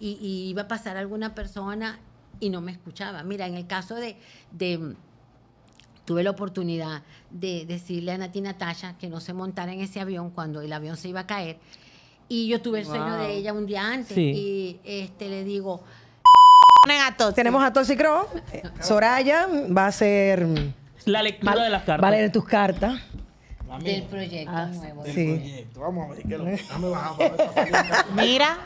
y, iba a pasar alguna persona y no me escuchaba. Mira, en el caso de, tuve la oportunidad de decirle a Nati Natasha que no se montara en ese avión cuando el avión se iba a caer. Y yo tuve el sueño de ella un día antes y este, le digo... Tenemos a y Soraya va a ser... La lectura de las cartas. Va tus cartas. del proyecto ah, nuevo. sí. Vamos a ver qué Mira.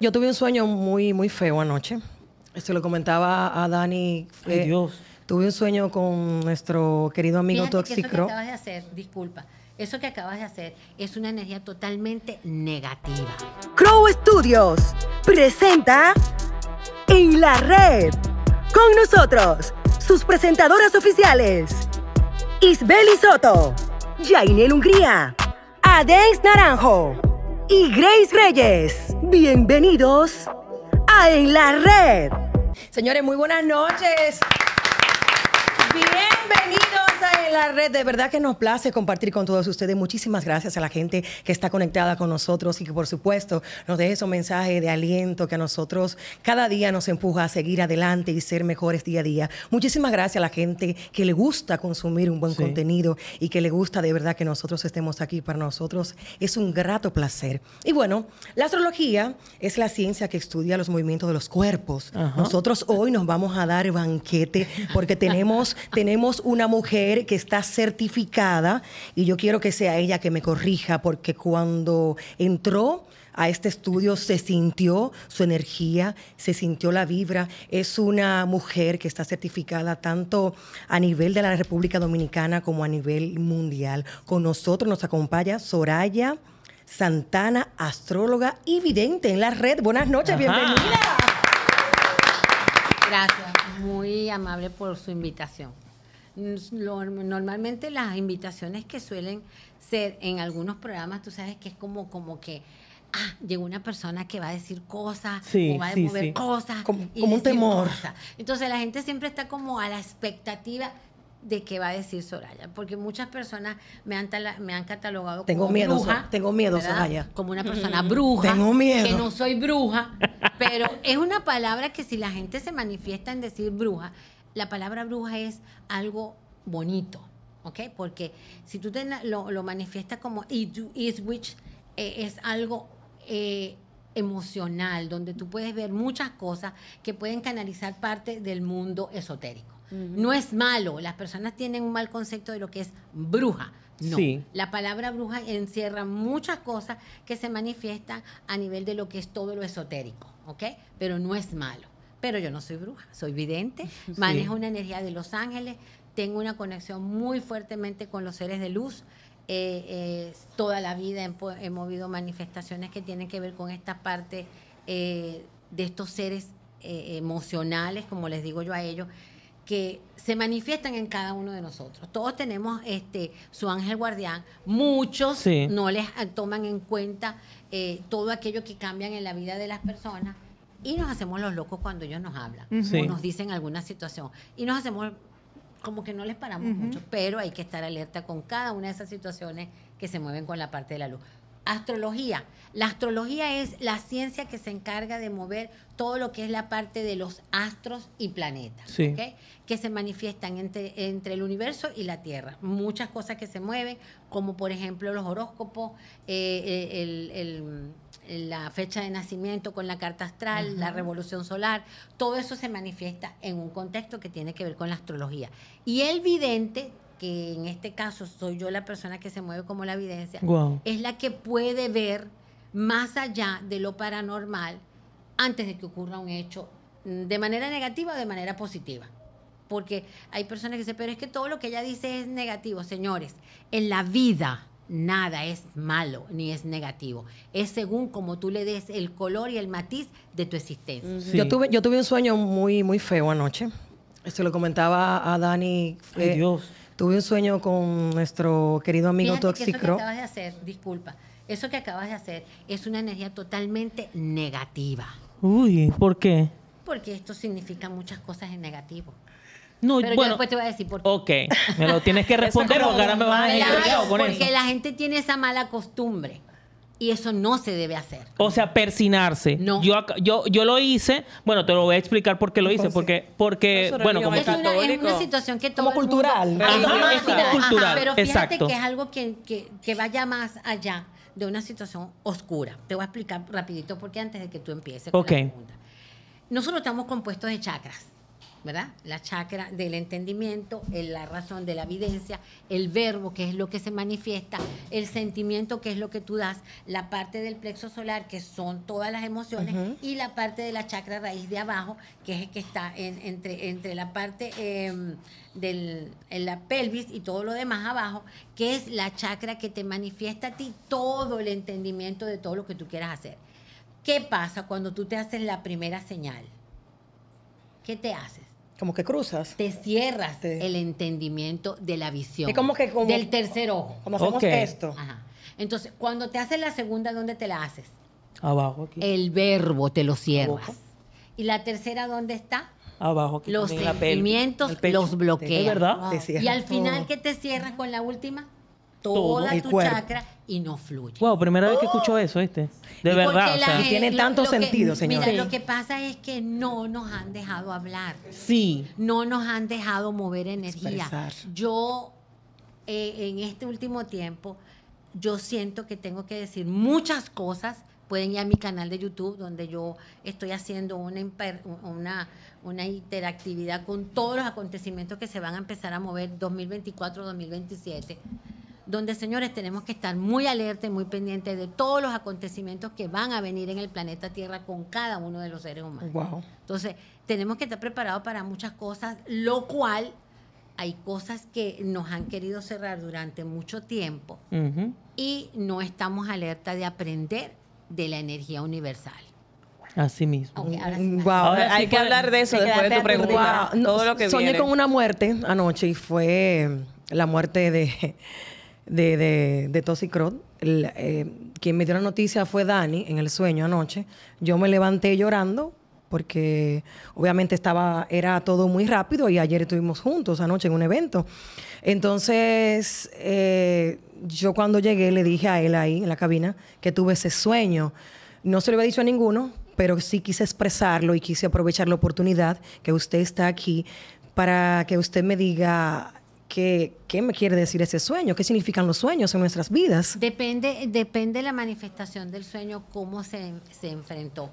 Yo tuve un sueño muy, muy feo anoche. Se lo comentaba a Dani. Ay, eh, Dios. Tuve un sueño con nuestro querido amigo Toxicro Eso que acabas de hacer, disculpa. Eso que acabas de hacer es una energía totalmente negativa. Crow Studios presenta En la Red. Con nosotros, sus presentadoras oficiales: Isbeli Soto, Jainel Hungría, Adex Naranjo y Grace Reyes. Bienvenidos a En la Red. Señores, muy buenas noches. Bienvenidos la red. De verdad que nos place compartir con todos ustedes. Muchísimas gracias a la gente que está conectada con nosotros y que, por supuesto, nos deje esos mensaje de aliento que a nosotros cada día nos empuja a seguir adelante y ser mejores día a día. Muchísimas gracias a la gente que le gusta consumir un buen contenido y que le gusta de verdad que nosotros estemos aquí. Para nosotros es un grato placer. Y bueno, la astrología es la ciencia que estudia los movimientos de los cuerpos. Nosotros hoy nos vamos a dar banquete porque tenemos, tenemos una mujer que está certificada y yo quiero que sea ella que me corrija porque cuando entró a este estudio se sintió su energía, se sintió la vibra. Es una mujer que está certificada tanto a nivel de la República Dominicana como a nivel mundial. Con nosotros nos acompaña Soraya Santana, astróloga y vidente en la red. Buenas noches, bienvenida. Gracias, muy amable por su invitación normalmente las invitaciones que suelen ser en algunos programas, tú sabes que es como, como que ah, llegó una persona que va a decir cosas, o va a mover cosas. Como, un temor. Entonces la gente siempre está como a la expectativa de qué va a decir Soraya, porque muchas personas me han, me han catalogado como bruja. tengo miedo, Como una mm. persona bruja. Tengo miedo. Que no soy bruja, pero es una palabra que si la gente se manifiesta en decir bruja, la palabra bruja es algo bonito, ¿ok? Porque si tú lo, lo, como is which eh, es algo eh, emocional, donde tú puedes ver muchas cosas que pueden canalizar parte del mundo esotérico. No es malo, las personas tienen un mal concepto de lo que es bruja. No, la palabra bruja encierra muchas cosas que se manifiestan a nivel de lo que es todo lo esotérico, ¿ok? Pero no es malo pero yo no soy bruja, soy vidente, manejo una energía de los ángeles, tengo una conexión muy fuertemente con los seres de luz. Eh, eh, toda la vida he, movido manifestaciones que tienen que ver con esta parte eh, de estos seres emocionales, como les digo yo a ellos, que se manifiestan en cada uno de nosotros. Todos tenemos este su ángel guardián, muchos no les toman en cuenta todo aquello que cambian en la vida de las personas y nos hacemos los locos cuando ellos nos hablan o nos dicen alguna situación y nos hacemos como que no les paramos mucho, pero hay que estar alerta con cada una de esas situaciones que se mueven con la parte de la luz. Astrología. La astrología es la ciencia que se encarga de mover todo lo que es la parte de los astros y planetas, que se manifiestan entre, el universo y la Tierra. Muchas cosas que se mueven, como por ejemplo los horóscopos, eh, eh, la fecha de nacimiento con la carta astral, la revolución solar, todo eso se manifiesta en un contexto que tiene que ver con la astrología. Y el vidente que en este caso soy yo la persona que se mueve como la evidencia, es la que puede ver más allá de lo paranormal antes de que ocurra un hecho mm, de manera negativa o de manera positiva. Porque hay personas que dicen, pero es que todo lo que ella dice es negativo. Señores, en la vida nada es malo ni es negativo. Es según como tú le des el color y el matiz de tu existencia. Yo, tuve, yo tuve un sueño muy, muy feo anoche. Se lo comentaba a Dani. Ay, eh, Dios. Tuve un sueño con nuestro querido amigo Toxicro. eso que acabas de hacer, disculpa, eso que acabas de hacer es una energía totalmente negativa. Uy, ¿por qué? Porque esto significa muchas cosas en negativo. No, Pero bueno, yo después te voy a decir por qué. Ok, me lo tienes que responder o ahora me vas a Porque la gente tiene esa mala costumbre y eso no se debe hacer. O sea, persinarse. No. Yo, yo, yo lo hice, bueno, te lo voy a explicar por qué lo hice, pues porque, porque bueno, como es una, situación que todo Como cultural. es cultural, pero fíjate que es algo que, que, que vaya más allá de una situación oscura. Te voy a explicar rapidito porque antes de que tú empieces con la pregunta. Nosotros estamos compuestos de chakras. ¿verdad? La chakra del entendimiento, la razón de la evidencia, el verbo, que es lo que se manifiesta, el sentimiento, que es lo que tú das, la parte del plexo solar, que son todas las emociones, y la parte de la chakra raíz de abajo, que es el que está entre, entre la parte eh, em, de la pelvis y todo lo demás abajo, que es la chakra que te manifiesta a ti todo el entendimiento de todo lo que tú quieras hacer. ¿Qué pasa cuando tú te haces la primera señal? ¿Qué te haces? Como que cruzas. Te cierras el entendimiento de la visión. Es como que del tercer ojo. Como hacemos esto. Ajá. Entonces, cuando te haces la segunda, ¿dónde te la haces? Abajo aquí. El verbo te lo cierras. ¿Y la tercera dónde está? Abajo aquí. Los sentimientos los bloqueas. ¿Es verdad? Y al final, ¿qué te cierras con la última? toda tu chakra y no fluye. Wow, primera vez que escucho oh. eso, este. De verdad. O sea. tiene tanto sentido, señor. Mira, lo que pasa es que no nos han dejado hablar. Sí. No nos han dejado mover energía. Yo, eh, en este último tiempo, yo siento que tengo que decir muchas cosas. Pueden ir a mi canal de YouTube, donde yo estoy haciendo una, una, una interactividad con todos los acontecimientos que se van a empezar a mover 2024-2027 donde, señores, tenemos que estar muy alerta y muy pendiente de todos los acontecimientos que van a venir en el planeta Tierra con cada uno de los seres humanos. Entonces, tenemos que estar preparados para muchas cosas, lo cual hay cosas que nos han querido cerrar durante mucho tiempo y no estamos alerta de aprender de la energía universal. Así mismo. wow. hay que hablar de eso después de tu pregunta. soñé con una muerte anoche y fue la muerte de de, de, de eh, quien me dio la noticia fue Dani en el sueño anoche. Yo me levanté llorando porque obviamente estaba, era todo muy rápido y ayer estuvimos juntos anoche en un evento. Entonces, eh, yo cuando llegué le dije a él ahí en la cabina que tuve ese sueño. No se lo había dicho a ninguno, pero sí quise expresarlo y quise aprovechar la oportunidad que usted está aquí para que usted me diga ¿Qué, me quiere decir ese sueño? ¿Qué significan los sueños en nuestras vidas? Depende, depende la manifestación del sueño, cómo se, se enfrentó.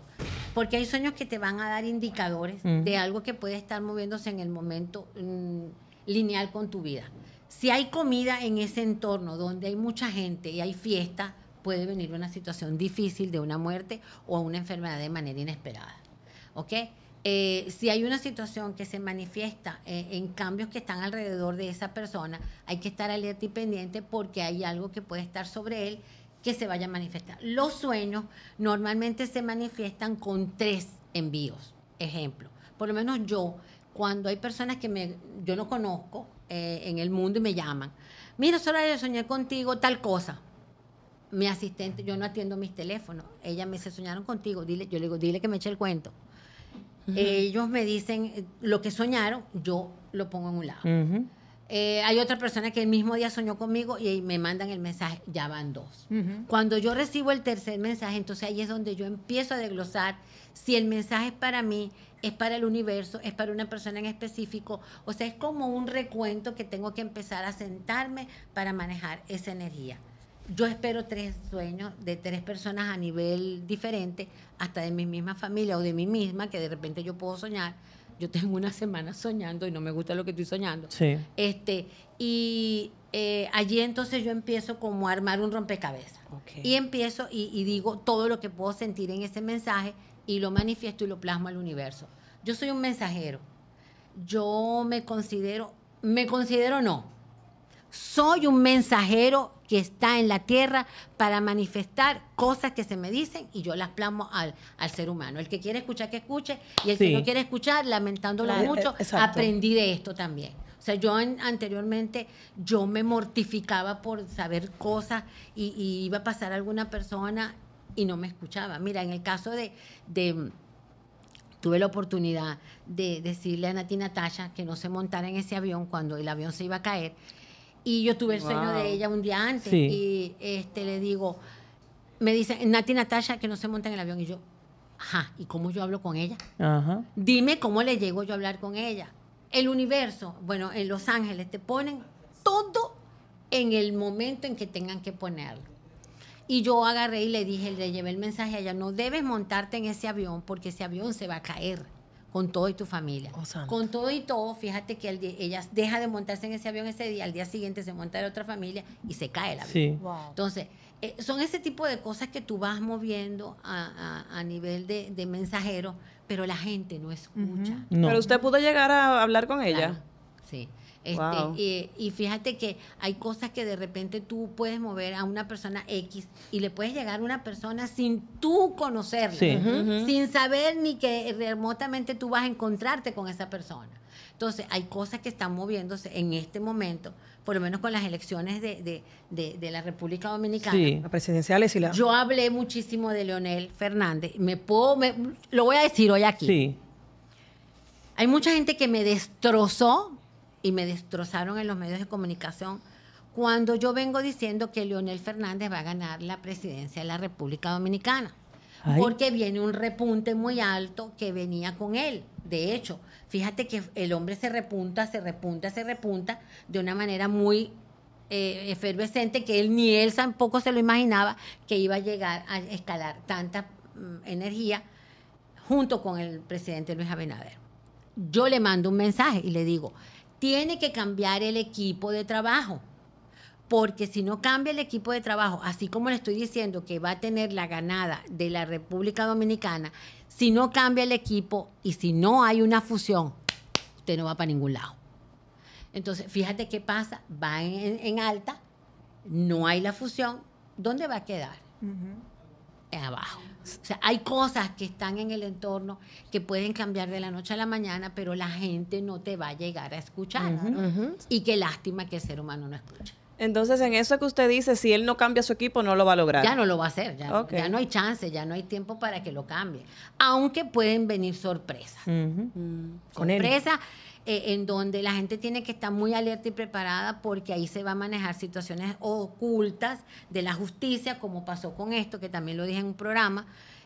Porque hay sueños que te van a dar indicadores mm. de algo que puede estar moviéndose en el momento mm, lineal con tu vida. Si hay comida en ese entorno donde hay mucha gente y hay fiesta, puede venir una situación difícil de una muerte o una enfermedad de manera inesperada. ¿Ok? Eh, si hay una situación que se manifiesta eh, en cambios que están alrededor de esa persona, hay que estar alerta y pendiente porque hay algo que puede estar sobre él que se vaya a manifestar. Los sueños normalmente se manifiestan con tres envíos. Ejemplo, por lo menos yo, cuando hay personas que me, yo no conozco eh, en el mundo y me llaman, mira, solo yo soñé contigo tal cosa. Mi asistente, yo no atiendo mis teléfonos. Ella me dice, soñaron contigo. Dile, yo le digo, dile que me eche el cuento ellos me dicen eh, lo que soñaron, yo lo pongo en un lado. Eh, hay otra persona que el mismo día soñó conmigo y me mandan el mensaje, ya van dos. Cuando yo recibo el tercer mensaje, entonces ahí es donde yo empiezo a desglosar si el mensaje es para mí, es para el universo, es para una persona en específico. O sea, es como un recuento que tengo que empezar a sentarme para manejar esa energía yo espero tres sueños de tres personas a nivel diferente, hasta de mi misma familia o de mí misma, que de repente yo puedo soñar. Yo tengo una semana soñando y no me gusta lo que estoy soñando. Este, y eh, allí entonces yo empiezo como a armar un rompecabezas. Y empiezo y, y digo todo lo que puedo sentir en ese mensaje y lo manifiesto y lo plasmo al universo. Yo soy un mensajero. Yo me considero, me considero no soy un mensajero que está en la tierra para manifestar cosas que se me dicen y yo las plamo al, ser humano. El que quiere escuchar, que escuche. Y el que no quiere escuchar, lamentándolo mucho, eh, aprendí de esto también. O sea, yo anteriormente yo me mortificaba por saber cosas y, iba a pasar alguna persona y no me escuchaba. Mira, en el caso de, de tuve la oportunidad de decirle a Natina Natasha que no se montara en ese avión cuando el avión se iba a caer y yo tuve el sueño de ella un día antes y este, le digo, me dice, Nati Natasha, que no se monta en el avión y yo, ajá, ¿y cómo yo hablo con ella? Ajá. Dime cómo le llego yo a hablar con ella. El universo, bueno, en Los Ángeles te ponen todo en el momento en que tengan que ponerlo. Y yo agarré y le dije, le llevé el mensaje a ella, no debes montarte en ese avión porque ese avión se va a caer con todo y tu familia. Oh, con todo y todo, fíjate que ella deja de montarse en ese avión ese día, al día siguiente se monta de otra familia y se cae el avión. Entonces, eh, son ese tipo de cosas que tú vas moviendo a, a, nivel de, mensajero, pero la gente no escucha. Pero usted pudo llegar a hablar con ella. Sí. Este, eh, y fíjate que hay cosas que de repente tú puedes mover a una persona X y le puedes llegar a una persona sin tú conocerla, sin saber ni que remotamente tú vas a encontrarte con esa persona. Entonces, hay cosas que están moviéndose en este momento, por lo menos con las elecciones de, la República Dominicana. presidenciales y Yo hablé muchísimo de Leonel Fernández. Me lo voy a decir hoy aquí. Hay mucha gente que me destrozó y me destrozaron en los medios de comunicación cuando yo vengo diciendo que Leonel Fernández va a ganar la presidencia de la República Dominicana. Porque viene un repunte muy alto que venía con él. De hecho, fíjate que el hombre se repunta, se repunta, se repunta de una manera muy eh, efervescente que él ni él tampoco se lo imaginaba que iba a llegar a escalar tanta mm, energía junto con el presidente Luis Abinader. Yo le mando un mensaje y le digo, tiene que cambiar el equipo de trabajo. Porque si no cambia el equipo de trabajo, así como le estoy diciendo que va a tener la ganada de la República Dominicana, si no cambia el equipo y si no hay una fusión, usted no va para ningún lado. Entonces, fíjate qué pasa, va en, alta, no hay la fusión, ¿dónde va a quedar? abajo. O sea, hay cosas que están en el entorno que pueden cambiar de la noche a la mañana, pero la gente no te va a llegar a escuchar. Y qué lástima que el ser humano no escuche. Entonces, en eso que usted dice, si él no cambia su equipo, no lo va a lograr. Ya no lo va a hacer, ya, no hay chance, ya no hay tiempo para que lo cambie. Aunque pueden venir sorpresas. Mm. Con eh, en donde la gente tiene que estar muy alerta y preparada porque ahí se va a manejar situaciones ocultas de la justicia, como pasó con esto, que también lo dije en un programa,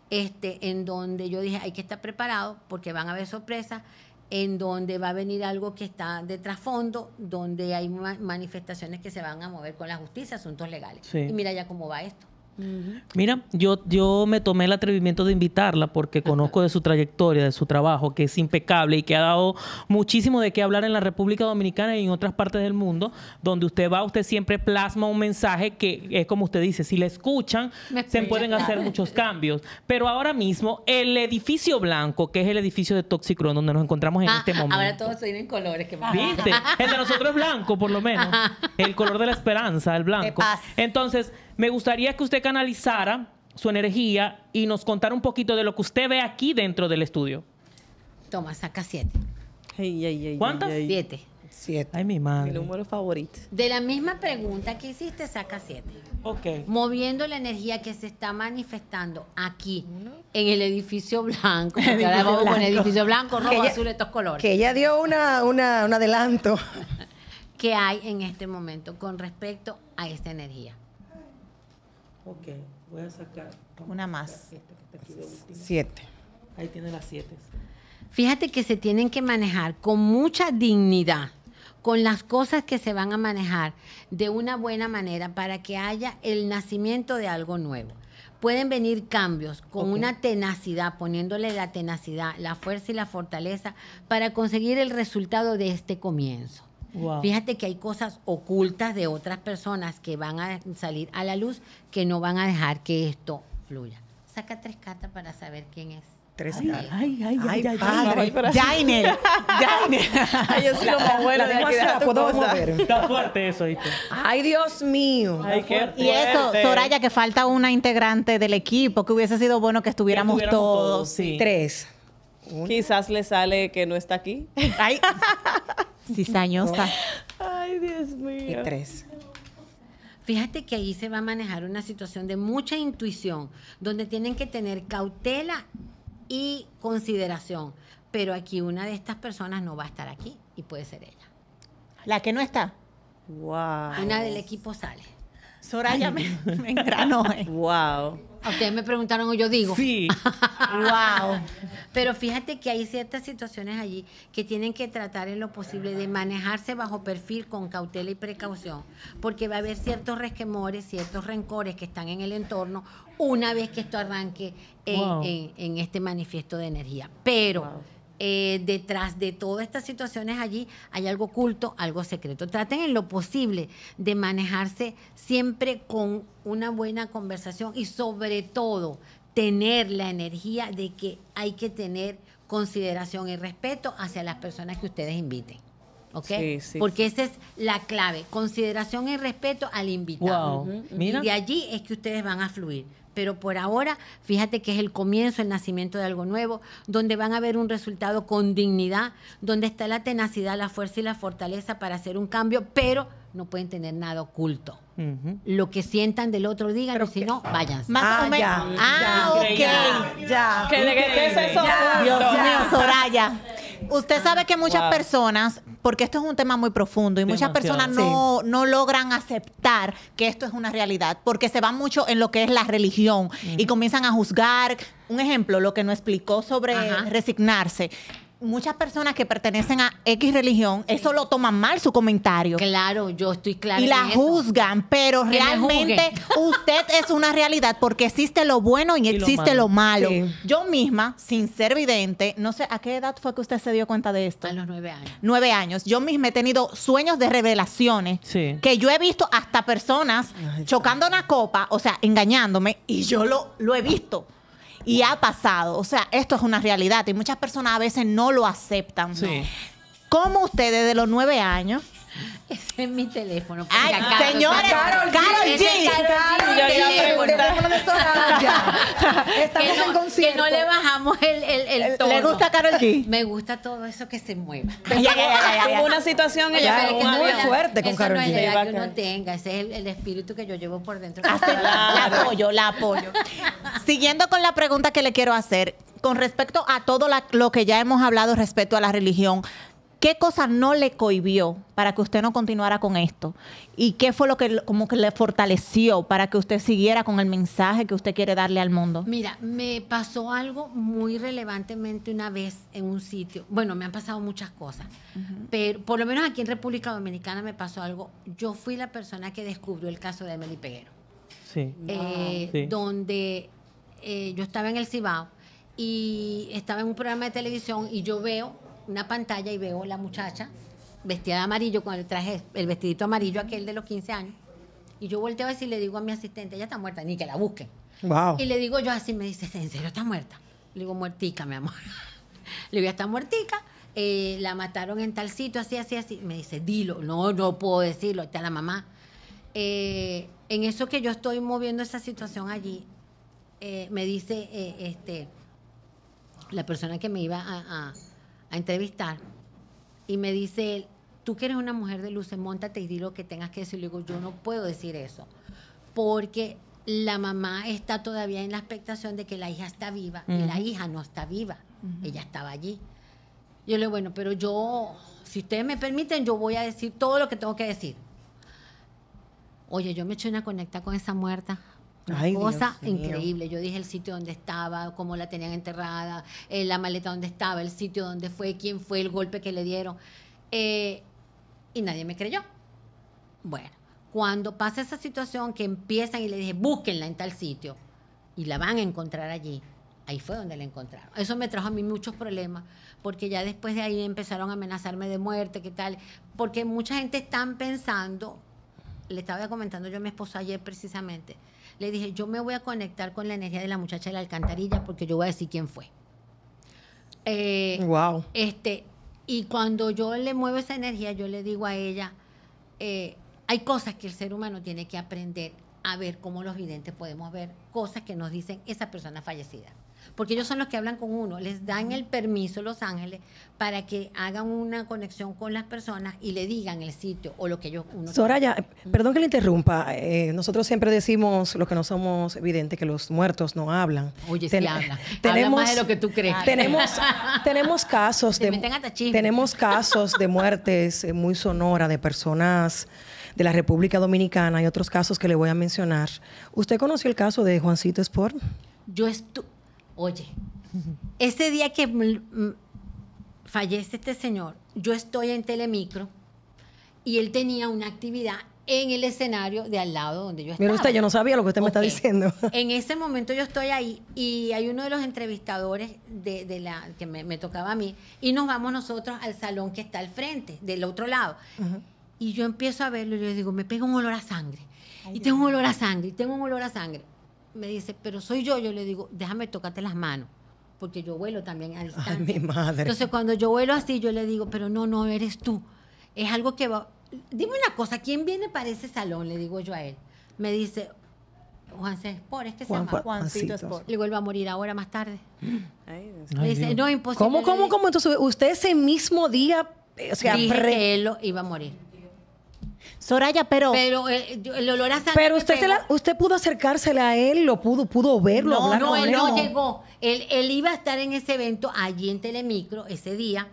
este, en donde yo dije, hay que estar preparado porque van a haber sorpresas en donde va a venir algo que está de trasfondo, donde hay manifestaciones que se van a mover con la justicia, asuntos legales. Y mira ya cómo va esto. Mira, yo, yo me tomé el atrevimiento de invitarla porque conozco de su trayectoria, de su trabajo, que es impecable y que ha dado muchísimo de qué hablar en la República Dominicana y en otras partes del mundo. Donde usted va, usted siempre plasma un mensaje que es como usted dice, si le escuchan, se pueden hacer muchos cambios. Pero ahora mismo, el edificio blanco, que es el edificio de Toxicron, donde nos encontramos en ah, este ah, momento. Ahora todos se vienen colores. Que ¿Viste? El de nosotros es blanco, por lo menos. El color de la esperanza, el blanco. Entonces... Me gustaría que usted canalizara su energía y nos contara un poquito de lo que usted ve aquí dentro del estudio. Toma, saca siete. ¿Cuántos? ¿Cuántas? Siete. Siete. Ay, mi madre. Mi número favorito. De la misma pregunta que hiciste, saca siete. Ok. Moviendo la energía que se está manifestando aquí, en el edificio blanco. blanco. edificio blanco, rojo, azul, estos colores. Que ella dio una, un adelanto. ¿Qué hay en este momento con respecto a esta energía. Ok, voy a sacar. Una más. Siete. Ahí tiene las siete. Fíjate que se tienen que manejar con mucha dignidad con las cosas que se van a manejar de una buena manera para que haya el nacimiento de algo nuevo. Pueden venir cambios con una tenacidad, poniéndole la tenacidad, la fuerza y la fortaleza para conseguir el resultado de este comienzo. Fíjate que hay cosas ocultas de otras personas que van a salir a la luz que no van a dejar que esto fluya. Saca tres cartas para saber quién es. Tres ay, Ay, ay, ay, ay, Jainel. Jainel. Ay, yo soy la, de La puedo Está fuerte eso, ¿viste? Ay, Dios mío. Y eso, Soraya, que falta una integrante del equipo, que hubiese sido bueno que estuviéramos, todos. Tres. Quizás le sale que no está aquí. Ay. años. Ay, Dios mío. Y tres. Fíjate que ahí se va a manejar una situación de mucha intuición, donde tienen que tener cautela y consideración. Pero aquí una de estas personas no va a estar aquí y puede ser ella. ¿La que no está? Wow. Una del equipo sale. Soraya me, Wow ustedes me preguntaron o yo digo. Sí. wow. Pero fíjate que hay ciertas situaciones allí que tienen que tratar en lo posible de manejarse bajo perfil con cautela y precaución, porque va a haber ciertos resquemores, ciertos rencores que están en el entorno una vez que esto arranque en, este manifiesto de energía. Pero eh, detrás de todas estas situaciones allí hay algo oculto, algo secreto. Traten en lo posible de manejarse siempre con una buena conversación y sobre todo tener la energía de que hay que tener consideración y respeto hacia las personas que ustedes inviten. ¿ok? Porque esa es la clave, consideración y respeto al invitado. Y de allí es que ustedes van a fluir. Pero por ahora, fíjate que es el comienzo, el nacimiento de algo nuevo, donde van a ver un resultado con dignidad, donde está la tenacidad, la fuerza y la fortaleza para hacer un cambio, pero no pueden tener nada oculto. Lo que sientan del otro, díganlo, si no, vayan Más o ah, menos. ah, ok. Ya. Que le Dios mío, Soraya. Usted ah, sabe que muchas personas, porque esto es un tema muy profundo y muchas personas no, no logran aceptar que esto es una realidad, porque se van mucho en lo que es la religión y comienzan a juzgar. Un ejemplo, lo que nos explicó sobre resignarse muchas personas que pertenecen a X religión, eso lo toman mal su comentario. Claro, yo estoy claro Y la juzgan, pero realmente usted es una realidad porque existe lo bueno y, existe lo malo. Yo misma, sin ser vidente, no sé a qué edad fue que usted se dio cuenta de esto. A los nueve años. Nueve años. Yo misma he tenido sueños de revelaciones que yo he visto hasta personas chocando una copa, o sea, engañándome, y yo lo, lo he visto. Y ha pasado. O sea, esto es una realidad y muchas personas a veces no lo aceptan. Sí. ¿Cómo ustedes de los nueve años en mi teléfono. Ay, Carol, señores, Carol, G. Carol G. Estamos en concierto. Que no le bajamos el, el, el tono. ¿Le gusta Carol G? Me gusta todo eso que se mueva. una situación Oye, muy fuerte con Carol no es La que uno tenga. Ese es el, el, espíritu que yo llevo por dentro. Ah, la, apoyo, la apoyo. Siguiendo con la pregunta que le quiero hacer. Con respecto a todo lo que ya hemos hablado respecto a la religión, ¿Qué cosas no le cohibió para que usted no continuara con esto? ¿Y qué fue lo que como que le fortaleció para que usted siguiera con el mensaje que usted quiere darle al mundo? Mira, me pasó algo muy relevantemente una vez en un sitio. Bueno, me han pasado muchas cosas, pero por lo menos aquí en República Dominicana me pasó algo. Yo fui la persona que descubrió el caso de Emily Peguero. Sí. Eh, ah, donde eh, yo estaba en el Cibao y estaba en un programa de televisión y yo veo una pantalla y veo la muchacha vestida de amarillo con el traje, el vestidito amarillo aquel de los 15 años. Y yo volteo a decir, le digo a mi asistente, ella está muerta, ni que la busquen. Y le digo yo así, me dice, ¿en serio está muerta? Le digo, muertica, mi amor. le digo, está muertica. Eh, la mataron en tal sitio, así, así, así. Me dice, dilo. No, no puedo decirlo. está la mamá. Eh, en eso que yo estoy moviendo esa situación allí, eh, me dice este, la persona que me iba a a entrevistar y me dice él, tú que eres una mujer de luces, montate y di lo que tengas que decir. Le digo, yo no puedo decir eso, porque la mamá está todavía en la expectación de que la hija está viva y la hija no está viva, ella estaba allí. Yo le digo, bueno, pero yo, si ustedes me permiten, yo voy a decir todo lo que tengo que decir. Oye, yo me eché una conecta con esa muerta cosa increíble. Yo dije el sitio donde estaba, cómo la tenían enterrada, eh, la maleta donde estaba, el sitio donde fue, quién fue, el golpe que le dieron. Eh, y nadie me creyó. Bueno, cuando pasa esa situación que empiezan y le dije, búsquenla en tal sitio y la van a encontrar allí. Ahí fue donde la encontraron. Eso me trajo a mí muchos problemas, porque ya después de ahí empezaron a amenazarme de muerte, qué tal, porque mucha gente está pensando, le estaba comentando yo a mi esposo ayer precisamente, le dije, yo me voy a conectar con la energía de la muchacha de la alcantarilla porque yo voy a decir quién fue. wow. Eh, este, y cuando yo le muevo esa energía, yo le digo a ella, eh, hay cosas que el ser humano tiene que aprender a ver cómo los videntes podemos ver cosas que nos dicen esa persona fallecida porque ellos son los que hablan con uno, les dan el permiso Los Ángeles para que hagan una conexión con las personas y le digan el sitio o lo que ellos... Uno Soraya, eh, perdón que le interrumpa, eh, nosotros siempre decimos, lo que no somos evidentes, que los muertos no hablan. Oye, sí hablan. Tenemos, más de lo que tú crees. Tenemos, tenemos casos de... Tenemos casos de muertes eh, muy sonoras de personas de la República Dominicana y otros casos que le voy a mencionar. ¿Usted conoció el caso de Juancito Sport? Yo estuve oye, ese día que fallece este señor, yo estoy en Telemicro y él tenía una actividad en el escenario de al lado donde yo estaba. Mira usted, yo no sabía lo que usted me está diciendo. En ese momento yo estoy ahí y hay uno de los entrevistadores de, la que me, tocaba a mí y nos vamos nosotros al salón que está al frente, del otro lado. Y yo empiezo a verlo y yo digo, me pega un olor a sangre. y tengo un olor a sangre, y tengo un olor a sangre me dice, pero soy yo, yo le digo, déjame tocarte las manos, porque yo vuelo también a distancia. Ay, mi madre. Entonces cuando yo vuelo así, yo le digo, pero no, no, eres tú. Es algo que va... Dime una cosa, ¿quién viene para ese salón? Le digo yo a él. Me dice, Juan C. Sport, es que se llama Juancito Le vuelvo a morir ahora más tarde. Ay, dice, no, imposible. ¿Cómo, cómo, cómo? Entonces, usted ese mismo día, eh, o sea, Dije iba a morir. Soraya, pero. Pero eh, el olor a sangre. Pero usted, usted pudo acercársela a él, lo pudo, pudo verlo, no, él. No, no llegó. Él, iba a estar en ese evento allí en Telemicro ese día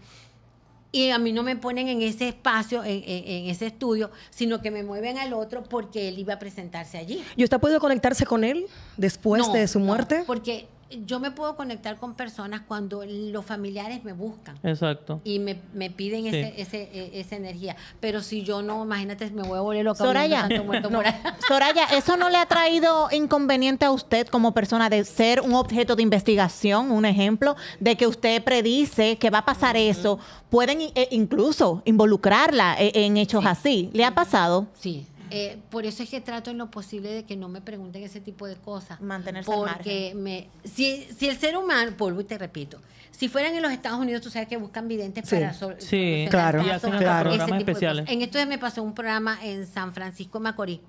y a mí no me ponen en ese espacio, en, ese estudio, sino que me mueven al otro porque él iba a presentarse allí. ¿Y usted ha podido conectarse con él después de su muerte? porque yo me puedo conectar con personas cuando los familiares me buscan. Exacto. Y me, piden ese, ese, e, esa energía. Pero si yo no, imagínate, me voy a volver loca. Soraya, Soraya, ¿eso no le ha traído inconveniente a usted como persona de ser un objeto de investigación? Un ejemplo de que usted predice que va a pasar eso. Pueden eh, incluso involucrarla eh, en, hechos así. ¿Le ha pasado? Sí. Eh, por eso es que trato en lo posible de que no me pregunten ese tipo de cosas. Mantenerse Porque Me, si, el ser humano, vuelvo y te repito, si fueran en los Estados Unidos, tú sabes que buscan videntes para... soltar sí, claro, programas En esto me pasó un programa en San Francisco Macorís.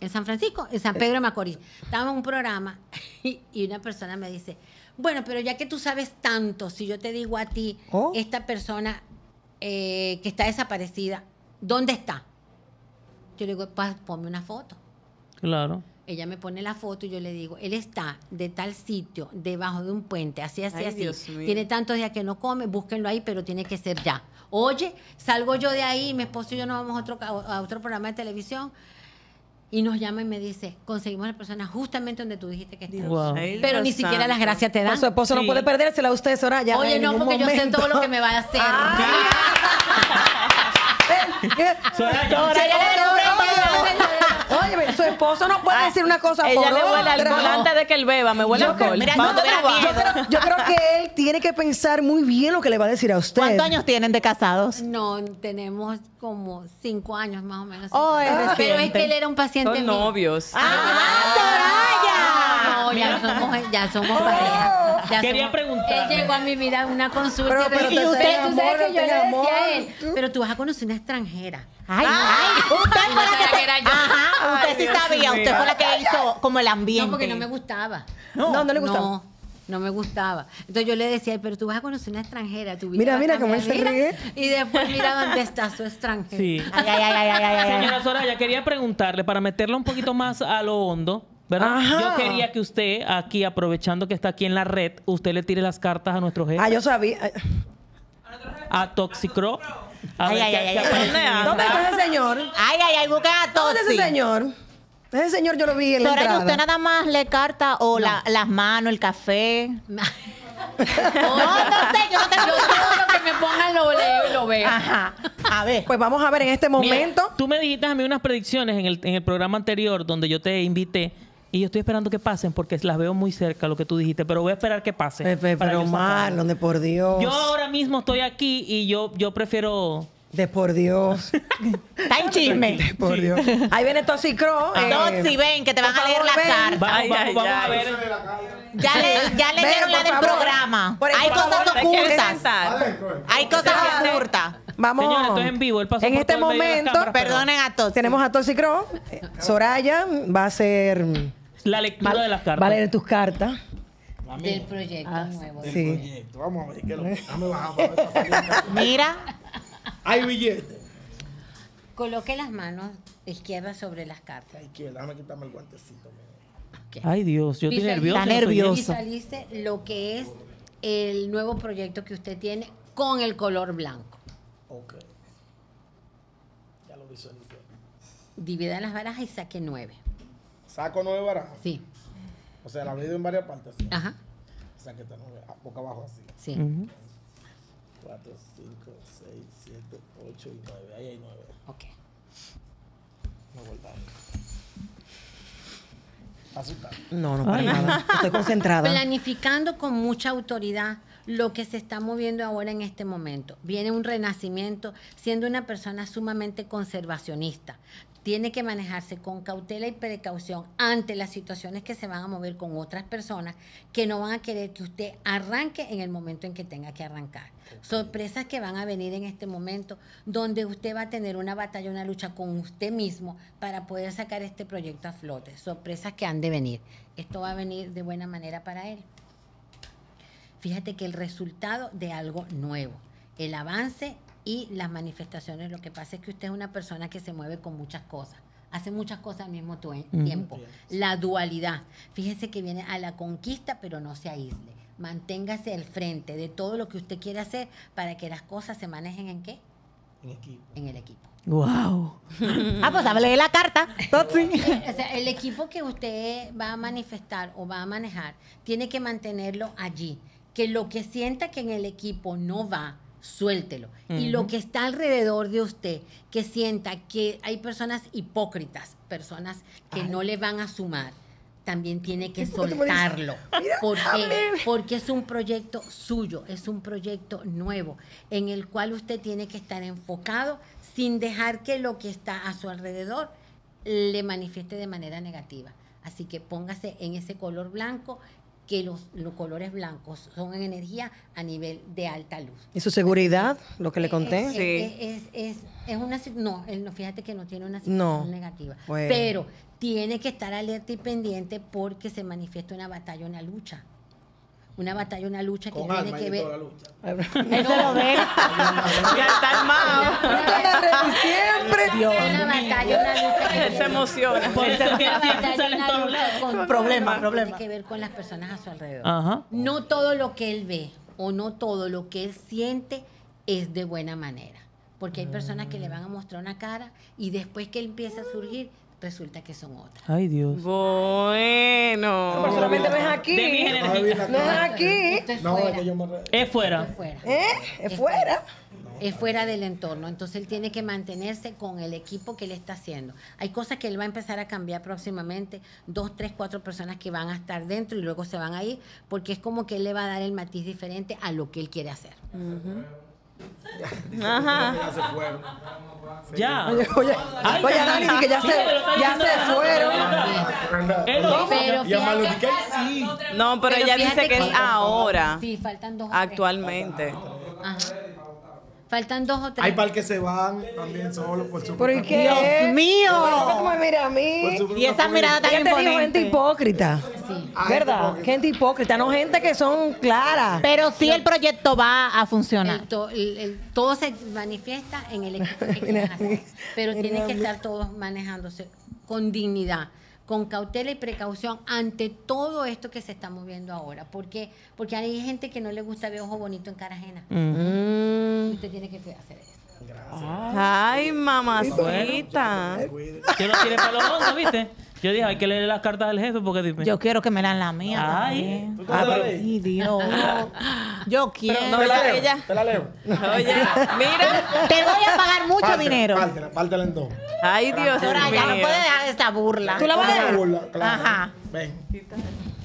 En San Francisco, en San Pedro Macorís. estaba en un programa y, una persona me dice, bueno, pero ya que tú sabes tanto, si yo te digo a ti, oh. esta persona eh, que está desaparecida, ¿dónde está? Yo le digo, ponme una foto. Claro. Ella me pone la foto y yo le digo, él está de tal sitio, debajo de un puente, así, así, así. Tiene tantos días que no come, búsquenlo ahí, pero tiene que ser ya. Oye, salgo yo de ahí, mi esposo y yo nos vamos a otro, otro programa de televisión. Y nos llama y me dice, conseguimos la persona justamente donde tú dijiste que estaba. Pero ni siquiera las gracias te dan. Pues su esposo no puede perderse a ustedes Soraya. Oye, no, porque yo sé todo lo que me va a hacer. Soraya, Soraya, esposo no puede ah, decir una cosa Ella le huele al antes de que él beba, me huele al alcohol. mira, yo creo, que él tiene que pensar muy bien lo que le va a decir a usted. ¿Cuántos años tienen de casados? No, tenemos como cinco años más o menos. Oh, es ah, Pero es que él era un paciente Son mío. novios. ¡Ah, ah no, ya somos, ya somos pareja. Quería preguntar Él llegó a mi vida en una consulta Pero- "Usted, tú que yo le decía a él, pero tú vas a conocer una extranjera. Ay, ah. ay, usted fue la que era yo. Ajá, usted sí sabía, usted fue la que hizo como el ambiente. No, porque no me gustaba. No, no, le gustaba. No, no me gustaba. Entonces yo le decía, pero tú vas a conocer una extranjera. tú Mira, mira cómo él se ríe. Y después mira dónde está su extranjera. Sí. Ay, ay, ay, ay, ay, ay, ay. Señora Soraya, quería preguntarle, para meterla un poquito más a lo hondo, ¿verdad? Yo quería que usted, aquí, aprovechando que está aquí en la red, usted le tire las cartas a nuestro jefe. Ah, yo sabía. A Toxicro. ay, ay, ay, ¿Dónde está ese señor? Ay, ay, ay, busca a Toxic. ¿Dónde está ese señor? Ese señor yo lo vi en la Soraya, entrada. ¿usted nada más le carta o la, las manos, el café? no, no sé, yo no tengo... Yo todo lo que me pongan lo leo y lo veo. Ajá. A ver. Pues vamos a ver en este momento. tú me dijiste a mí unas predicciones en el, en el programa anterior donde yo te invité y yo estoy esperando que pasen porque las veo muy cerca, lo que tú dijiste, pero voy a esperar que pasen. pero mal, donde por Dios. Yo ahora mismo estoy aquí y yo, yo prefiero. De por Dios. Está en chisme. De por Dios. Ahí viene Toxicro. Ah. Eh. Tosi, ven, que te van a leer la carta. Vamos, a ver. Ya le, ya dieron la del programa. Hay, cosas ocultas. Hay cosas ocultas. Vamos. Señora, esto en vivo. Este el en este momento, perdonen a todos. Tenemos a Toxicro. Eh, Soraya va a ser la lectura de las cartas. Vale de tus cartas. Del proyecto ah, nuevo. Del sí. proyecto. Vamos a ver. Mira. Hay billetes. Coloque las manos izquierdas sobre las cartas. déjame quitarme el guantecito. Ay, Dios, yo estoy nervioso Está nervioso. Visualice lo que es el nuevo proyecto que usted tiene con el color blanco. Ok. Ya lo visualice Divida las barajas y saque nueve saco nueve barajas. Sí. O sea, la abrí en varias partes. Ajá. O sea, que está nueve, ah, boca abajo así. Sí. Cuatro, cinco, 4, 5, 6, 7, 8 y 9. Ahí hay nueve. Ok. No No, no, para nada. Estoy concentrada. Planificando con mucha autoridad lo que se está moviendo ahora en este momento. Viene un renacimiento siendo una persona sumamente conservacionista tiene que manejarse con cautela y precaución ante las situaciones que se van a mover con otras personas que no van a querer que usted arranque en el momento en que tenga que arrancar. Sorpresas que van a venir en este momento donde usted va a tener una batalla, una lucha con usted mismo para poder sacar este proyecto a flote. Sorpresas que han de venir. Esto va a venir de buena manera para él. Fíjate que el resultado de algo nuevo, el avance y las manifestaciones. Lo que pasa es que usted es una persona que se mueve con muchas cosas hace muchas cosas al mismo tiempo. La dualidad. Fíjese que viene a la conquista, pero no se aísle. Manténgase al frente de todo lo que usted quiere hacer para que las cosas se manejen en qué? En el equipo. ¡Wow! ah, pues hablé de la carta. Eh, el equipo que usted va a manifestar o va a manejar tiene que mantenerlo allí. Que lo que sienta que en el equipo no va, suéltelo. Y lo que está alrededor de usted, que sienta que hay personas hipócritas, personas que no le van a sumar, también tiene que soltarlo. Porque, porque es un proyecto suyo, es un proyecto nuevo, en el cual usted tiene que estar enfocado sin dejar que lo que está a su alrededor le manifieste de manera negativa. Así que póngase en ese color blanco que los, los, colores blancos son en energía a nivel de alta luz. ¿Y su seguridad? Lo que le eh, conté. Eh, eh, es, es, una. No, no, fíjate que no tiene una situación negativa. Pero tiene que estar alerta y pendiente porque se manifiesta una batalla, una lucha. una batalla, una lucha que tiene que ver. ya está siempre. se emociona. con Tiene que ver con las personas a su alrededor. No todo lo que él ve o no todo lo que él siente es de buena manera. Porque hay personas que le mm. van a mostrar una cara y después que él empieza a surgir, resulta que son otras. Ay, Dios. Bueno. solamente no es aquí. No es aquí. no, fuera. Es, fuera. es fuera. ¿Eh? Es, este, fuera. es fuera del entorno. Entonces él tiene que mantenerse con el equipo que él está haciendo. Hay cosas que él va a empezar a cambiar próximamente. Dos, tres, cuatro personas que van a estar dentro y luego se van a ir. Porque es como que él le va a dar el matiz diferente a lo que él quiere hacer. Ajá. Ya se fueron. Ya. Oye, oye, oye Dani, que ya se, ya se fueron. Pero dije sí. No, pero, ella dice que, es ahora. Sí, faltan dos. Actualmente. Ajá. Faltan dos o tres. Hay par que se van también solos por su ¿Por qué? ¡Dios mío! ¿Cómo me mira a mí? Y esa mirada tan imponente. gente hipócrita. Sí. ¿Verdad? gente hipócrita, no gente que son claras. Pero sí el proyecto va a funcionar. todo se manifiesta en el equipo. pero tienen que estar todos manejándose con dignidad con cautela y precaución ante todo esto que se está moviendo ahora. ¿Por qué? Porque hay gente que no le gusta ver ojo bonito en cara ajena. Usted tiene que cuidarse de eso. Gracias. Ay, mamacita. ¿Qué no tiene para los viste? Yo dije, hay que leer las cartas del jefe porque dime. Yo quiero que me lean la mía. Ay, ¿tú ah, te la lees? Ay, Dios. Yo quiero. no, te la leo, ella. Te la leo. Oye, mira. Te voy a pagar mucho dinero. Pártela, pártela en dos. Ay, Dios. Soraya, no puedes dejar esta burla. Tú la vas a leer. claro. Ajá. Ven.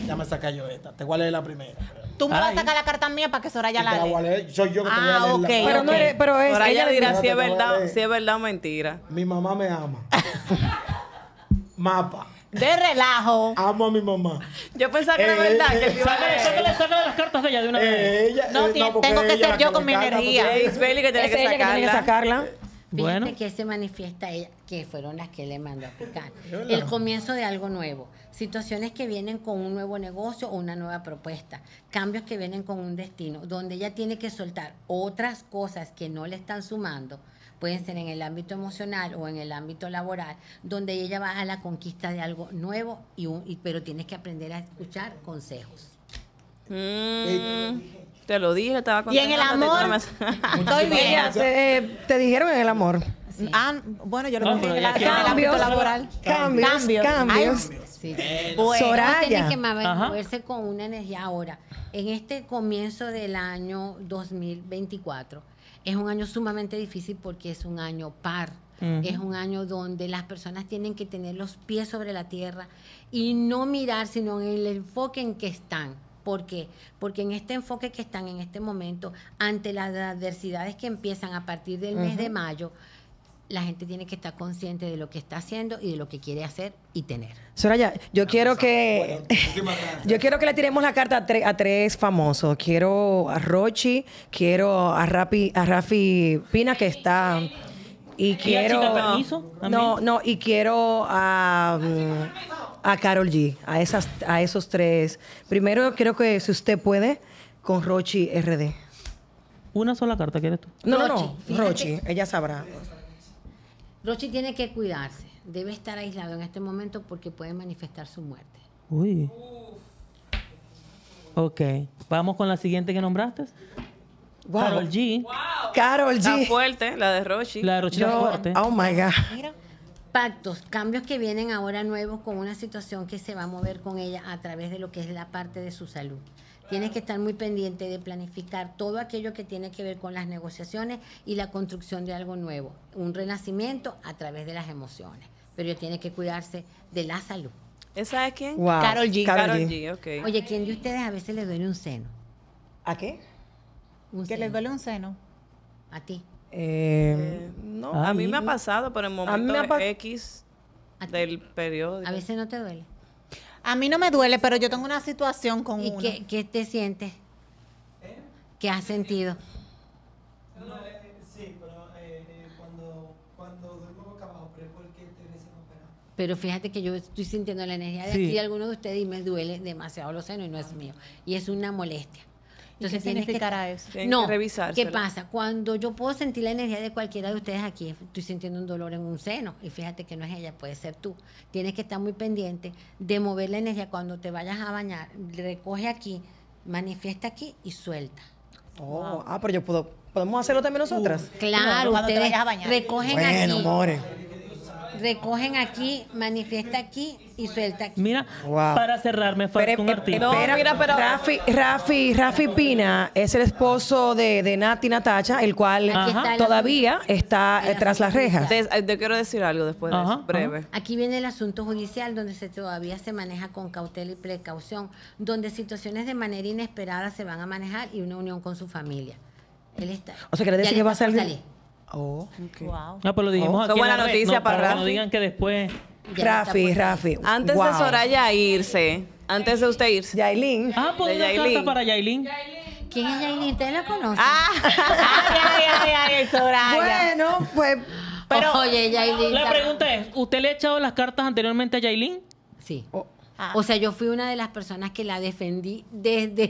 Ya me saca yo esta. Te voy a leer la primera. Tú me vas a sacar la carta mía para que Soraya la lea. Vale. Soy yo que te voy a ah, leer. Ah, ok. pero, no, pero es, Soraya ella dirá si es verdad, si es verdad o mentira. Mi mamá me ama. mapa. De relajo. Amo a mi mamá. Yo pensaba que era eh, verdad. Eh, que sácale, sácale, las cartas de ella de una vez. Eh, no, eh, tengo que ser yo con mi energía. Es que ella sacarla. que tiene que sacarla. que se manifiesta ella, que fueron las que le mandó a picar. El comienzo de algo nuevo. Situaciones que vienen con un nuevo negocio o una nueva propuesta. Cambios que vienen con un destino. Donde ella tiene que soltar otras cosas que no le están sumando pueden ser en el ámbito emocional o en el ámbito laboral, donde ella va a la conquista de algo nuevo, y, pero tienes que aprender a escuchar consejos. Mm, eh, te lo dije, estaba contenta. ¿Y en el amor? Estoy bien. Eh, te, dijeron en el amor. Ah, bueno, yo lo no, el ámbito laboral. Cambios, cambios. cambios. cambios. Soraya. que moverse con una energía ahora. En este comienzo del año 2024, es un año sumamente difícil porque es un año par. Es un año donde las personas tienen que tener los pies sobre la tierra y no mirar, sino en el enfoque en que están. ¿Por qué? Porque en este enfoque que están en este momento, ante las adversidades que empiezan a partir del mes de mayo, la gente tiene que estar consciente de lo que está haciendo y de lo que quiere hacer y tener. Soraya, yo ah, quiero pues, que yo quiero que le tiremos la carta a, a, tres famosos. Quiero a Rochi, quiero a Rafi, a Rafi Pina que está y quiero No, no, y quiero a mm, a Carol G, a esas a esos tres. Primero quiero que si usted puede con Rochi RD. Una sola carta quieres tú. No, no, no, Rochi, ella sabrá. Rochi tiene que cuidarse. Debe estar aislado en este momento porque puede manifestar su muerte. Uy. Ok. Vamos con la siguiente que nombraste. Wow. Carol G. Carol G. La fuerte, la de Rochi. La de Rochi la fuerte. Oh my God. Pactos, cambios que vienen ahora nuevos con una situación que se va a mover con ella a través de lo que es la parte de su salud. Tienes que estar muy pendiente de planificar todo aquello que tiene que ver con las negociaciones y la construcción de algo nuevo, un renacimiento a través de las emociones. Pero tiene que cuidarse de la salud. ¿Esa es quién? Carol G. Carol, G. Okay. Oye, ¿quién de ustedes a veces le duele un seno? ¿A qué? ¿Que le duele un seno? ¿A ti? Eh, eh, no, a, mí, me ha pasado por el momento X del periodo. A veces no te duele. A mí no me duele, pero yo tengo una situación con uno. qué, te sientes? ¿Qué has sentido? sí, pero eh, eh, cuando, Pero fíjate que yo estoy sintiendo la energía de aquí de alguno de ustedes y me duele demasiado los senos y no es mío. Y es una molestia. Entonces ¿Qué tienes este que, eso? no, ¿qué pasa? Cuando yo puedo sentir la energía de cualquiera de ustedes aquí, estoy sintiendo un dolor en un seno y fíjate que no es ella, puede ser tú. Tienes que estar muy pendiente de mover la energía cuando te vayas a bañar, recoge aquí, manifiesta aquí y suelta. Oh, ah, pero yo puedo, podemos hacerlo también nosotras. Claro. claro, te ustedes a bañar. recogen bueno, aquí recogen aquí, manifiesta aquí y suelta aquí. Mira, para cerrarme falta un artículo. Rafi, Pina es el esposo de, Nati Natacha, el cual todavía está eh, tras las rejas. te eh, quiero decir algo después de breve. Aquí viene el asunto judicial, donde todavía se maneja con cautela y precaución, donde situaciones de manera inesperada se van a manejar y una unión con su familia. Él está, o sea, que le dice que va a salir. Oh, wow. No, pero lo dijimos oh. buena noticia para, Rafi. no digan que después. Rafi, pues. Rafi. Antes de Soraya irse, antes de usted irse. Yailin. Ah, pues una carta para Yailin. ¿Quién es Yailin? ¿Usted la conoce Ah, ay, ay, Soraya. Bueno, pues. Pero, Oye, Yailin. La pregunta es: ¿Usted le ha echado las cartas anteriormente a Yailin? Sí. Oh. Ah. O sea, yo fui una de las personas que la defendí desde,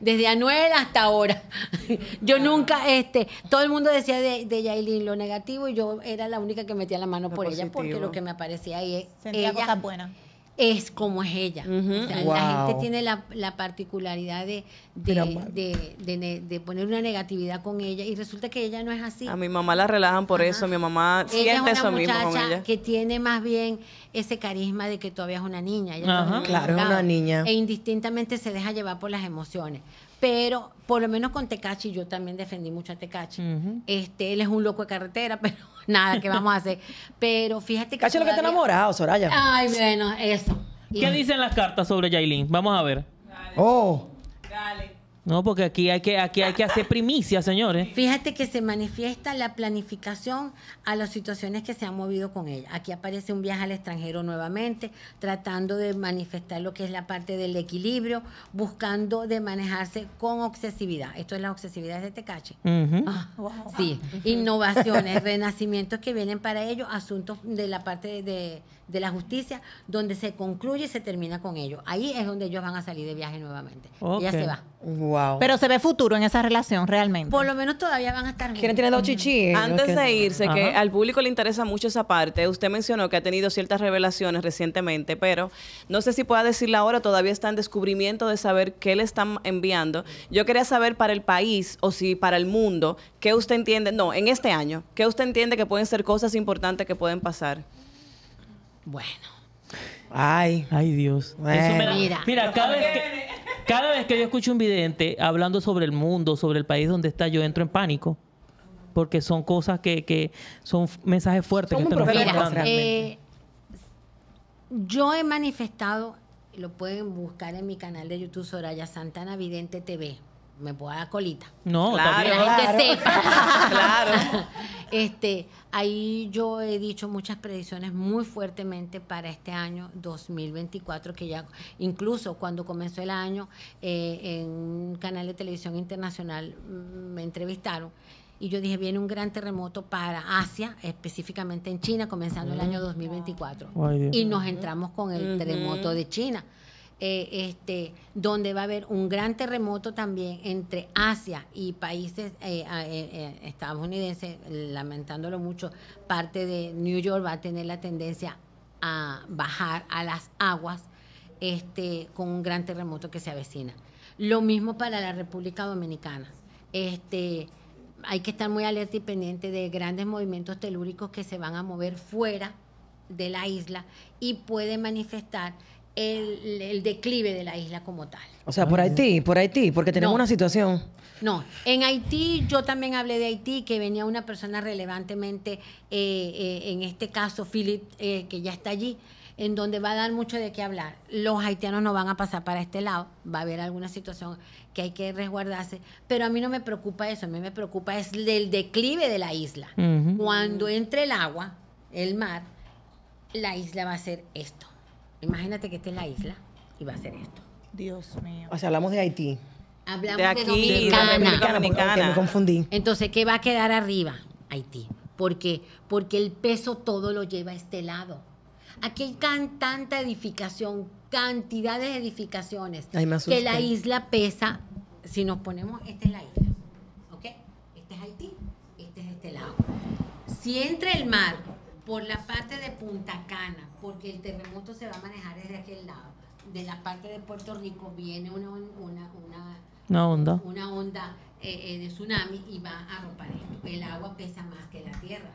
desde, Anuel hasta ahora. yo ah. nunca, este, todo el mundo decía de, de Yailin lo negativo y yo era la única que metía la mano por ella porque lo que me aparecía ahí es. Sentía ella, cosas buenas es como es ella. La gente tiene la, particularidad de, de, poner una negatividad con ella y resulta que ella no es así. A mi mamá la relajan por eso, mi mamá siente es una muchacha mismo ella. Que tiene más bien ese carisma de que todavía es una niña. claro, es una niña. E indistintamente se deja llevar por las emociones. Pero por lo menos con Tecachi, yo también defendí mucho a Tecachi. este, él es un loco de carretera, pero nada, ¿qué vamos a hacer? Pero fíjate que. Cacho lo que está enamorado, ah, Soraya. Ay, bueno, eso. ¿Qué dicen las cartas sobre Yailin? Vamos a ver. Oh. Dale. No, porque aquí hay que, aquí hay que hacer primicia, señores. Fíjate que se manifiesta la planificación a las situaciones que se han movido con ella. Aquí aparece un viaje al extranjero nuevamente, tratando de manifestar lo que es la parte del equilibrio, buscando de manejarse con obsesividad. Esto es la obsesividad de este cache. Ah, sí, innovaciones, renacimientos que vienen para ellos, asuntos de la parte de de la justicia, donde se concluye y se termina con ellos. Ahí es donde ellos van a salir de viaje nuevamente. y Ella se va. Pero se ve futuro en esa relación realmente. Por lo menos todavía van a estar. Quieren tener dos chichis. Antes de irse, que al público le interesa mucho esa parte. Usted mencionó que ha tenido ciertas revelaciones recientemente, pero no sé si pueda decirla ahora. Todavía está en descubrimiento de saber qué le están enviando. Yo quería saber para el país o si para el mundo qué usted entiende. No, en este año, qué usted entiende que pueden ser cosas importantes que pueden pasar. Bueno. Ay. Ay, Dios. Mira. cada vez, que, cada vez que yo escucho un vidente hablando sobre el mundo, sobre el país donde está, yo entro en pánico. Porque son cosas que, que son mensajes fuertes. que te eh, yo he manifestado, lo pueden buscar en mi canal de YouTube Soraya Santana Vidente TV me a dar colita. No, claro, la sepa. claro. Este, ahí yo he dicho muchas predicciones muy fuertemente para este año 2024, que ya incluso cuando comenzó el año eh, en un canal de televisión internacional mm, me entrevistaron y yo dije, viene un gran terremoto para Asia, específicamente en China, comenzando el mm. año 2024. y nos entramos con el terremoto de China. Eh, este, donde va a haber un gran terremoto también entre Asia y países eh, eh, estadounidenses, lamentándolo mucho, parte de New York va a tener la tendencia a bajar a las aguas este, con un gran terremoto que se avecina. Lo mismo para la República Dominicana. Este, hay que estar muy alerta y pendiente de grandes movimientos telúricos que se van a mover fuera de la isla y puede manifestar el, declive de la isla como tal. O sea, por ah. Haití, por Haití, porque tenemos una situación. No, en Haití yo también hablé de Haití, que venía una persona relevantemente, eh, eh en este caso Philip, eh, que ya está allí, en donde va a dar mucho de qué hablar. Los haitianos no van a pasar para este lado, va a haber alguna situación que hay que resguardarse, pero a mí no me preocupa eso, a mí me preocupa es el declive de la isla. Cuando entre el agua, el mar, la isla va a ser esto. Imagínate que esta es la isla y va a ser esto. Dios mío. O sea, hablamos de Haití. Hablamos de, aquí, de Dominicana. De Dominicana, me confundí. Entonces, ¿qué va a quedar arriba? Haití. ¿Por qué? Porque el peso todo lo lleva a este lado. Aquí hay tanta edificación, cantidades de edificaciones, Ay, que la isla pesa, si nos ponemos, esta es la isla, ¿ok? Este es Haití, este es este lado. Si entra el mar por la parte de Punta Cana, porque el terremoto se va a manejar desde aquel lado. De la parte de Puerto Rico viene una, una, una, onda, una onda eh, eh, de tsunami y va a romper esto. El agua pesa más que la tierra.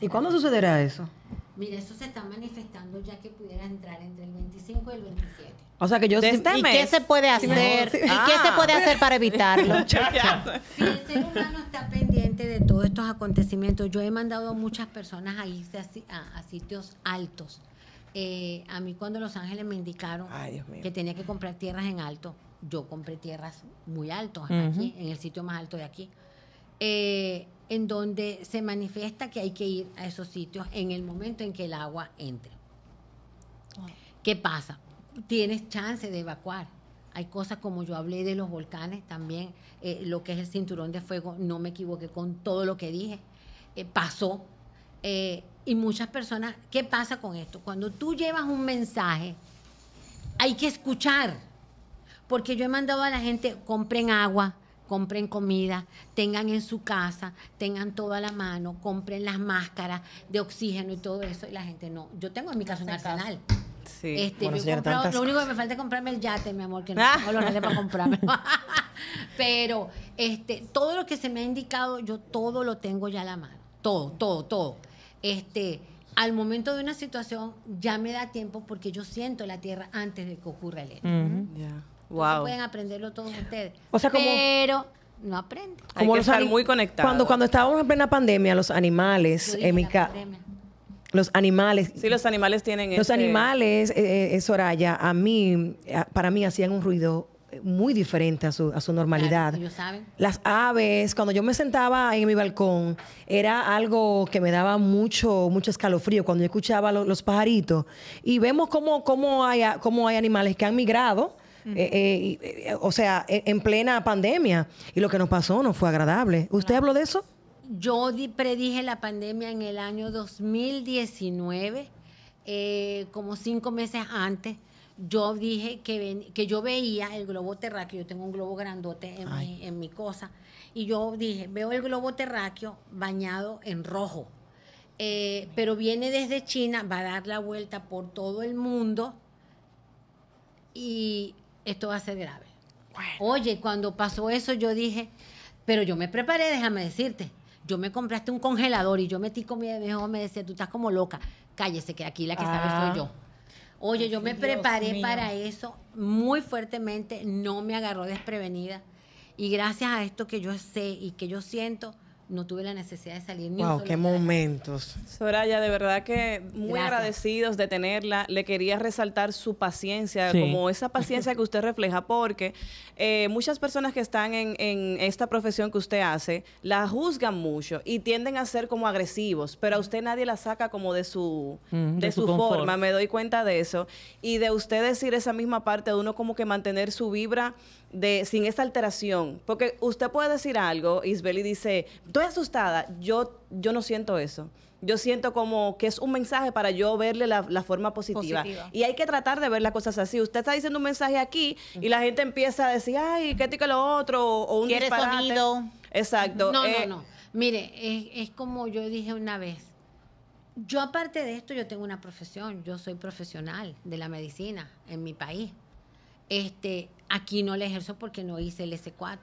¿Y cuándo sucederá eso? Mira, eso se está manifestando ya que pudiera entrar entre el 25 y el 27. O sea que yo este ¿Y qué se puede hacer? ¿Y qué se puede hacer para evitarlo? si el ser humano está pendiente de todos estos acontecimientos, yo he mandado a muchas personas a irse a, sitios altos. Eh, a mí cuando Los Ángeles me indicaron que tenía que comprar tierras en alto, yo compré tierras muy altos aquí, en el sitio más alto de aquí. Eh, en donde se manifiesta que hay que ir a esos sitios en el momento en que el agua entre. ¿Qué pasa? Tienes chance de evacuar. Hay cosas como yo hablé de los volcanes también, eh, lo que es el cinturón de fuego, no me equivoqué con todo lo que dije, eh, pasó. Eh, y muchas personas, ¿qué pasa con esto? Cuando tú llevas un mensaje, hay que escuchar, porque yo he mandado a la gente, compren agua, compren comida, tengan en su casa, tengan toda la mano, compren las máscaras de oxígeno y todo eso. Y la gente no. Yo tengo en mi casa un arsenal. Sí. Este, lo único que me falta es comprarme el yate, mi amor, que no tengo los para comprarme. Pero este, todo lo que se me ha indicado, yo todo lo tengo ya a la mano. Todo, todo, todo. Este, al momento de una situación ya me da tiempo porque yo siento la tierra antes de que ocurra el hecho pueden aprenderlo todos ustedes. Pero no aprenden como estar muy conectados. Cuando, cuando estábamos en plena pandemia, los animales, en mi Los animales. Sí, los animales tienen eso. Los este animales, eh, eh, eh, Soraya, a mí, para mí hacían un ruido eh, muy diferente a su, a su normalidad. Las aves, cuando yo me sentaba en mi balcón, era algo que me daba mucho, mucho escalofrío cuando yo escuchaba los pajaritos. Y vemos cómo, cómo, hay, cómo hay animales que han migrado eh, eh, eh, o sea, e, en plena pandemia. Y lo que nos pasó no fue agradable. ¿Usted habló de eso? Yo predije la pandemia en el año 2019, como cinco meses antes. Yo dije que, que yo veía el globo terráqueo, yo tengo un globo grandote en mi, cosa, y yo dije, veo el globo terráqueo bañado en rojo, pero viene desde China, va a dar la vuelta por todo el mundo y esto va a ser grave. Oye, cuando pasó eso yo dije, pero yo me preparé, déjame decirte. Yo me compraste un congelador y yo metí comida de mejor, me decía, tú estás como loca. Cállese, que aquí la que sabe soy ah. yo. Oye, yo me preparé para eso muy fuertemente, no me agarró desprevenida. Y gracias a esto que yo sé y que yo siento, no tuve la necesidad de salir ni wow, qué momentos. Soraya, de verdad que muy agradecidos de tenerla. Le quería resaltar su paciencia, como esa paciencia que usted refleja, porque eh, muchas personas que están en, esta profesión que usted hace la juzgan mucho y tienden a ser como agresivos, pero a usted nadie la saca como de su, mm, de, su forma, me doy cuenta de eso. Y de usted decir esa misma parte de uno como que mantener su vibra de, sin esa alteración. Porque usted puede decir algo, Isbel, dice, estoy asustada, yo, yo no siento eso. Yo siento como que es un mensaje para yo verle la, forma positiva. Y hay que tratar de ver las cosas así. Usted está diciendo un mensaje aquí y la gente empieza a decir, ay, qué tica lo otro, o un ¿Quiere sonido. Exacto. No, no, eh, no. Mire, es, es como yo dije una vez. Yo aparte de esto, yo tengo una profesión. Yo soy profesional de la medicina en mi país. Este, Aquí no le ejerzo porque no hice el S4.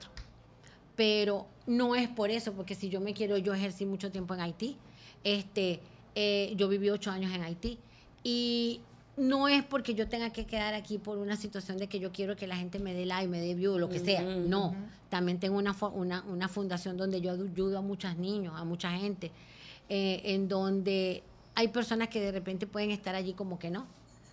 Pero no es por eso, porque si yo me quiero, yo ejercí mucho tiempo en Haití. Este, eh, yo viví ocho años en Haití. Y no es porque yo tenga que quedar aquí por una situación de que yo quiero que la gente me dé like, me dé view, lo que sea. No, también tengo una, una, fundación donde yo ayudo a muchos niños, a mucha gente, eh, en donde hay personas que de repente pueden estar allí como que no.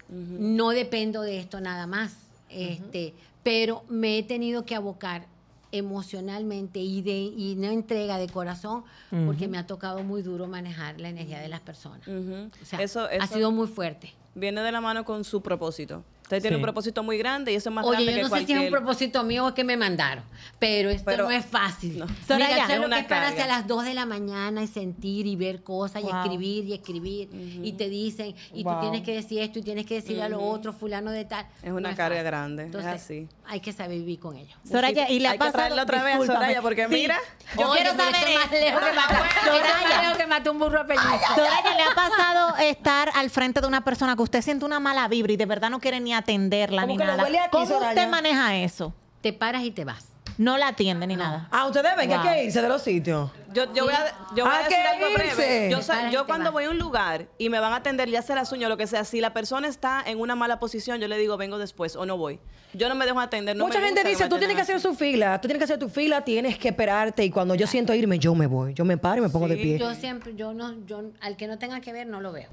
No dependo de esto nada más. Este, pero me he tenido que abocar emocionalmente y, de, y no entrega de corazón, porque me ha tocado muy duro manejar la energía de las personas. ha sido muy fuerte. Viene de la mano con su propósito. Usted tiene un propósito muy grande y eso es más Oye, yo no sé si es un propósito mío o que me mandaron, pero esto no es fácil. No. Mira, es lo que es a las 2 de la mañana y sentir y ver cosas y escribir y escribir y te dicen y tú tienes que decir esto y tienes que decir a lo otro fulano de tal. Es una carga grande, Entonces, Hay que saber vivir con ello. Soraya, y le ha pasado, otra vez Soraya porque mira, yo quiero saber más lejos que mató, lejos que mató un burro Soraya, ¿le ha pasado estar al frente de una persona que usted siente una mala vibra y de verdad no quiere ni atenderla ni nada. ¿Cómo usted maneja eso? Te paras y te vas. No la atiende ni ah, nada. Ah, ustedes ven que hay que irse de los sitios. Yo, voy a, yo ah, Yo, cuando voy a un lugar y me van a atender, ya sea la suña o lo que sea, si la persona está en una mala posición, yo le digo vengo después o no voy. Yo no me dejo atender. Mucha gente dice, tú tienes que hacer su fila, tú tienes que hacer tu fila, tienes que esperarte y cuando yo siento irme, yo me voy, yo me paro y me pongo de pie. Yo siempre, yo no, yo al que no tenga que ver no lo veo.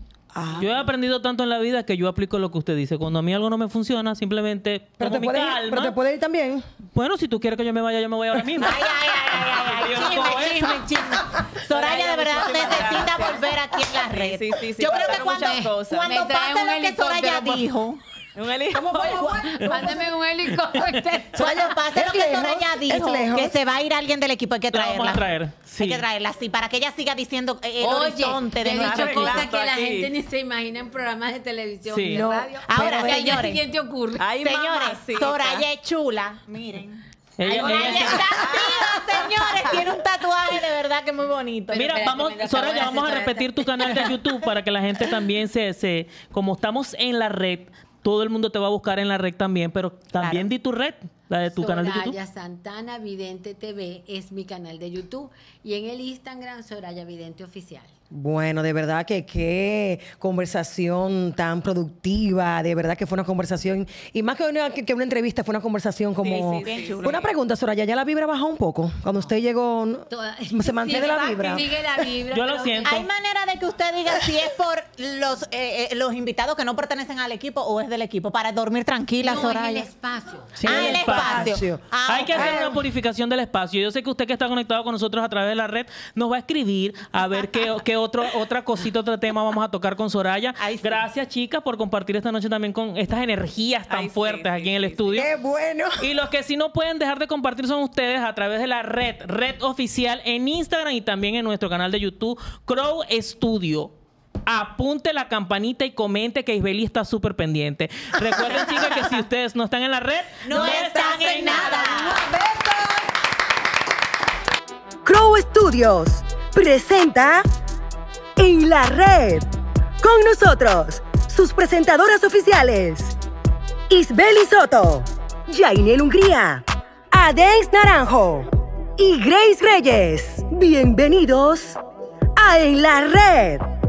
Yo he aprendido tanto en la vida que yo aplico lo que usted dice. Cuando a mí algo no me funciona, simplemente pero te mi puede Ir, también. Bueno, si tú quieres que yo me vaya, yo me voy ahora mismo. ay, ay, ay, ay, ay. Chisme, chisme, chisme, Soraya, de verdad necesita volver aquí en la red. yo creo que cuando, cuando pase lo que Soraya dijo... Un helicóptero. Mándeme un helicóptero. suelo pase lo que Soraya dijo, que se va a ir alguien del equipo, hay que traerla. Sí. Hay que traerla, sí, para que ella siga diciendo eh, el Oye, horizonte de he dicho cosas que la gente ni se imagina en programas de televisión sí. radio. Ahora, señores. ¿Qué siguiente ocurre? señores, Soraya es chula. Miren. Ella, está activa, señores. Tiene un tatuaje de verdad que es muy bonito. Mira, vamos, Soraya, vamos a repetir tu canal de YouTube para que la gente también se, se, como estamos en la red, todo el mundo te va a buscar en la red también, pero también di tu red, la de tu canal de YouTube. Soraya Santana Vidente TV es mi canal de YouTube y en el Instagram Soraya Vidente Oficial. Bueno, de verdad que qué conversación tan productiva, de verdad que fue una conversación, y más que una, que una entrevista, fue una conversación como... una pregunta, Soraya, ¿ya la vibra bajó un poco? Cuando usted llegó, ¿se mantiene la vibra? Yo lo siento. ¿Hay manera de que usted diga si es por los, eh, eh, los invitados que no pertenecen al equipo o es del equipo? Para dormir tranquila, no, Soraya. Ah, el espacio. ah, el espacio. Hay que hacer una purificación del espacio. Yo sé que usted que está conectado con nosotros a través de la red nos va a escribir a ver qué... qué otra cosita, otro tema vamos a tocar con Soraya. Gracias, chicas, por compartir esta noche también con estas energías tan fuertes aquí en el estudio. ¡Qué bueno! Y los que sí no pueden dejar de compartir son ustedes a través de la red, red oficial en Instagram y también en nuestro canal de YouTube, Crow Studio apunte la campanita y comente que Isbeli está súper pendiente. Recuerden, chicas, que si ustedes no están en la red, no, están, en nada. nada. Crow Studios presenta en la red. Con nosotros, sus presentadoras oficiales, Isbeli Soto, Jainel Hungría, Adex Naranjo y Grace Reyes. Bienvenidos a En la Red.